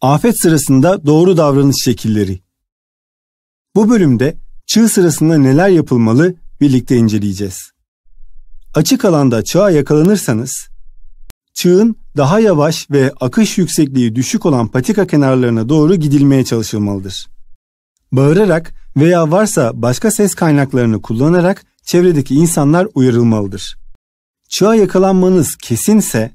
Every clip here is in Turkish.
Afet sırasında doğru davranış şekilleri. Bu bölümde çığ sırasında neler yapılmalı birlikte inceleyeceğiz. Açık alanda çığa yakalanırsanız, çığın daha yavaş ve akış yüksekliği düşük olan patika kenarlarına doğru gidilmeye çalışılmalıdır. Bağırarak veya varsa başka ses kaynaklarını kullanarak çevredeki insanlar uyarılmalıdır. Çığa yakalanmanız kesinse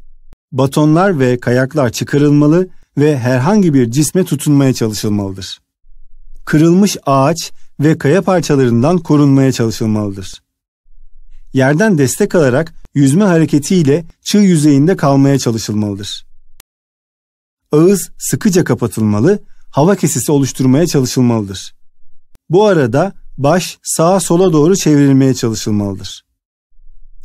batonlar ve kayaklar çıkarılmalı ve herhangi bir cisme tutunmaya çalışılmalıdır. Kırılmış ağaç ve kaya parçalarından korunmaya çalışılmalıdır. Yerden destek alarak yüzme hareketiyle çığ yüzeyinde kalmaya çalışılmalıdır. Ağız sıkıca kapatılmalı, hava kesesi oluşturmaya çalışılmalıdır. Bu arada baş sağa sola doğru çevrilmeye çalışılmalıdır.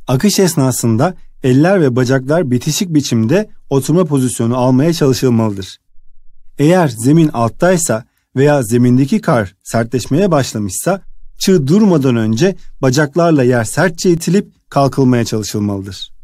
Akış esnasında eller ve bacaklar bitişik biçimde oturma pozisyonu almaya çalışılmalıdır. Eğer zemin alttaysa veya zemindeki kar sertleşmeye başlamışsa çığ durmadan önce bacaklarla yer sertçe itilip kalkılmaya çalışılmalıdır.